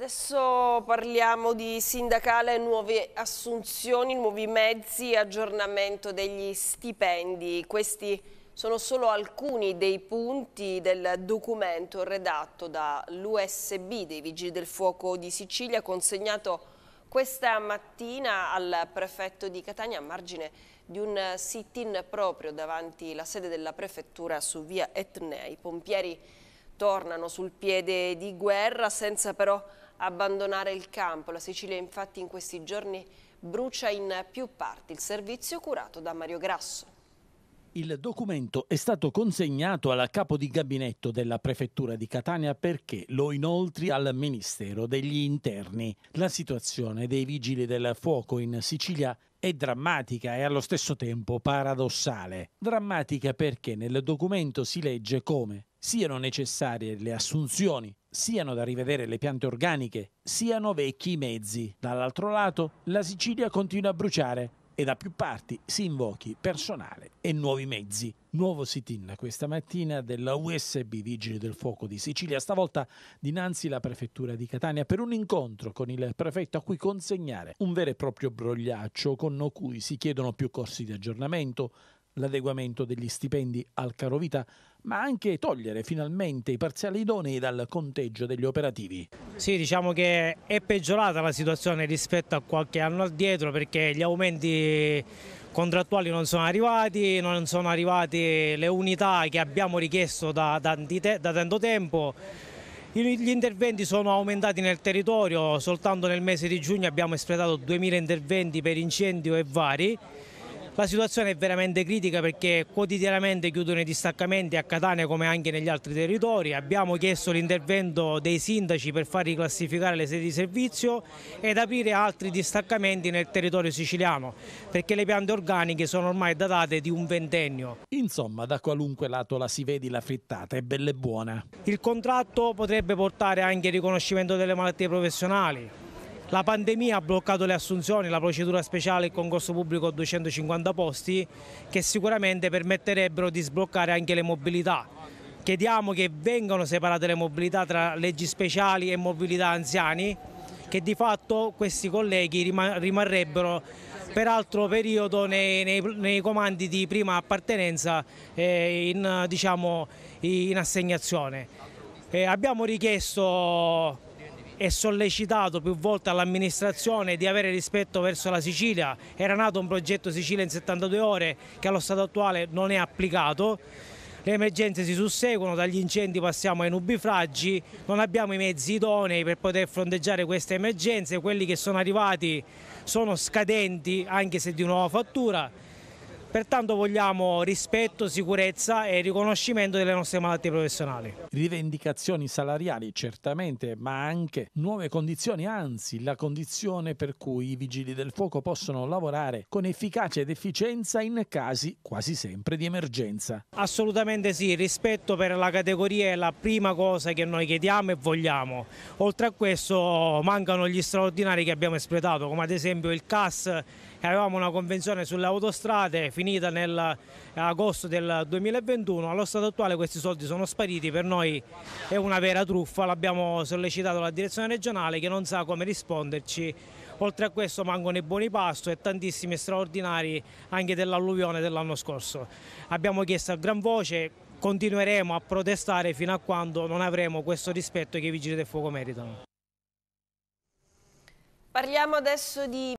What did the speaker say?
Adesso parliamo di sindacale, nuove assunzioni, nuovi mezzi, aggiornamento degli stipendi. Questi sono solo alcuni dei punti del documento redatto dall'USB dei Vigili del Fuoco di Sicilia, consegnato questa mattina al prefetto di Catania a margine di un sit-in proprio davanti la sede della prefettura su via Etnei. I pompieri tornano sul piede di guerra senza però abbandonare il campo. La Sicilia infatti in questi giorni brucia in più parti il servizio curato da Mario Grasso. Il documento è stato consegnato al capo di gabinetto della prefettura di Catania perché lo inoltri al Ministero degli Interni. La situazione dei vigili del fuoco in Sicilia è drammatica e allo stesso tempo paradossale. Drammatica perché nel documento si legge come siano necessarie le assunzioni, siano da rivedere le piante organiche, siano vecchi i mezzi. Dall'altro lato, la Sicilia continua a bruciare e da più parti si invochi personale e nuovi mezzi. Nuovo sit-in questa mattina della USB Vigili del Fuoco di Sicilia, stavolta dinanzi alla prefettura di Catania per un incontro con il prefetto a cui consegnare un vero e proprio brogliaccio con cui si chiedono più corsi di aggiornamento, l'adeguamento degli stipendi al caro vita, ma anche togliere finalmente i parziali idonei dal conteggio degli operativi. Sì, diciamo che è peggiorata la situazione rispetto a qualche anno addietro perché gli aumenti contrattuali non sono arrivati, non sono arrivate le unità che abbiamo richiesto da, da, da tanto tempo. Gli interventi sono aumentati nel territorio, soltanto nel mese di giugno abbiamo espletato 2.000 interventi per incendio e vari. La situazione è veramente critica perché quotidianamente chiudono i distaccamenti a Catania come anche negli altri territori. Abbiamo chiesto l'intervento dei sindaci per far riclassificare le sedi di servizio ed aprire altri distaccamenti nel territorio siciliano perché le piante organiche sono ormai datate di un ventennio. Insomma, da qualunque lato la si vedi la frittata è bella e buona. Il contratto potrebbe portare anche il riconoscimento delle malattie professionali, la pandemia ha bloccato le assunzioni, la procedura speciale e il concorso pubblico 250 posti che sicuramente permetterebbero di sbloccare anche le mobilità. Chiediamo che vengano separate le mobilità tra leggi speciali e mobilità anziani che di fatto questi colleghi rimarrebbero per altro periodo nei, nei, nei comandi di prima appartenenza eh, in, diciamo, in, assegnazione. Eh, abbiamo richiesto e sollecitato più volte all'amministrazione di avere rispetto verso la Sicilia. Era nato un progetto Sicilia in 72 ore che allo stato attuale non è applicato. Le emergenze si susseguono, dagli incendi passiamo ai nubifragi, non abbiamo i mezzi idonei per poter fronteggiare queste emergenze, quelli che sono arrivati sono scadenti anche se di nuova fattura Pertanto vogliamo rispetto, sicurezza e riconoscimento delle nostre malattie professionali. Rivendicazioni salariali certamente, ma anche nuove condizioni, anzi la condizione per cui i vigili del fuoco possono lavorare con efficacia ed efficienza in casi quasi sempre di emergenza. Assolutamente sì, rispetto per la categoria è la prima cosa che noi chiediamo e vogliamo. Oltre a questo mancano gli straordinari che abbiamo espletato, come ad esempio il CAS, che avevamo una convenzione sulle autostrade, finita nell'agosto del 2021, allo stato attuale questi soldi sono spariti, per noi è una vera truffa, l'abbiamo sollecitato la direzione regionale che non sa come risponderci, oltre a questo mancano i buoni pasto e tantissimi straordinari anche dell'alluvione dell'anno scorso. Abbiamo chiesto a gran voce, continueremo a protestare fino a quando non avremo questo rispetto che i vigili del fuoco meritano. Parliamo adesso di